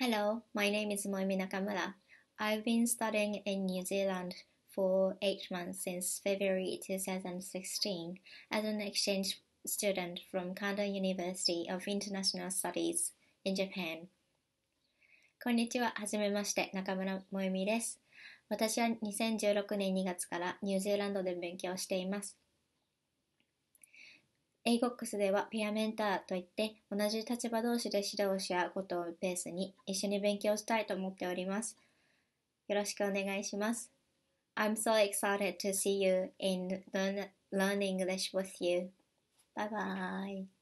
Hello, my name is Moimi Nakamura. I've been studying in New Zealand for eight months since February 2016 as an exchange student from Kanda University of International Studies in Japan. こんにちは、はじめまして、中村萌美です。私は2016年2月からニュージーランドで勉強しています。エイゴックスではピアメンターといって同じ立場同士で指導し合うことをベースに一緒に勉強したいと思っております。よろしくお願いします。I'm so excited to see you i n learn, learn English with you. Bye bye.